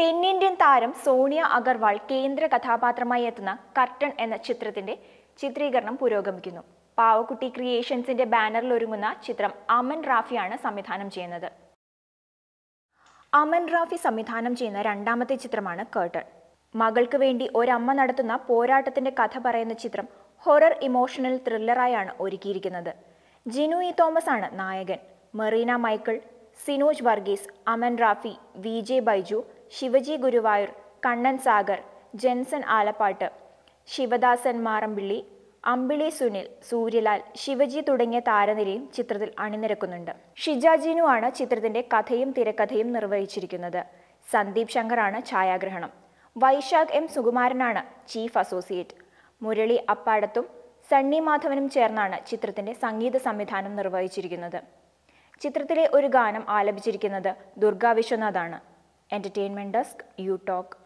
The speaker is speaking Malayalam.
തെന്നിന്ത്യൻ താരം സോണിയ അഗർവാൾ കേന്ദ്ര കഥാപാത്രമായി എത്തുന്ന കർട്ടൺ എന്ന ചിത്രത്തിന്റെ ചിത്രീകരണം പുരോഗമിക്കുന്നു പാവക്കുട്ടി ക്രിയേഷൻസിന്റെ ബാനറിൽ ഒരുങ്ങുന്ന ചിത്രം അമൻ റാഫിയാണ് സംവിധാനം ചെയ്യുന്നത് അമൻ റാഫി സംവിധാനം ചെയ്യുന്ന രണ്ടാമത്തെ ചിത്രമാണ് കേട്ടൺ മകൾക്ക് വേണ്ടി ഒരമ്മ നടത്തുന്ന പോരാട്ടത്തിന്റെ കഥ പറയുന്ന ചിത്രം ഹൊറർ ഇമോഷണൽ ത്രില്ലറായാണ് ഒരുക്കിയിരിക്കുന്നത് ജിനു ഇ തോമസ് ആണ് നായകൻ Merina Michael Sinoj Varghese Aman Rafi V J Baiju Sivaji Guruvayur Kannan Sagar Jenson Alappat Sivadasan Marampilly Ambili Sunil Suryalal Sivaji തുടങ്ങിയ താരനിരയും ചിത്രത്തിൽ അണിനിരക്കുന്നുണ്ട് ഷിജാജിനു ആണ് ചിത്രത്തിന്റെ കഥയും തിരക്കഥയും നിർവഹിച്ചിരിക്കുന്നത് സന്ദീപ് ശങ്കറാണ് ഛായാഗ്രഹണം വൈശാഖ് എം സുകുമാരനാണ് ചീഫ് അസോസിയേറ്റ് മുരളി അപ്പാടത്തും സണ്ണി മാധവനും ചേർന്നാണ് ചിത്രത്തിന്റെ സംഗീത സംവിധാനം നിർവഹിച്ചിരിക്കുന്നത് ചിത്രത്തിലെ ഒരു ഗാനം ആലപിച്ചിരിക്കുന്നത് ദുർഗാ വിശ്വനാഥാണ് എൻ്റർടൈൻമെൻറ്റ് ഡെസ്ക് യു ടോക്ക്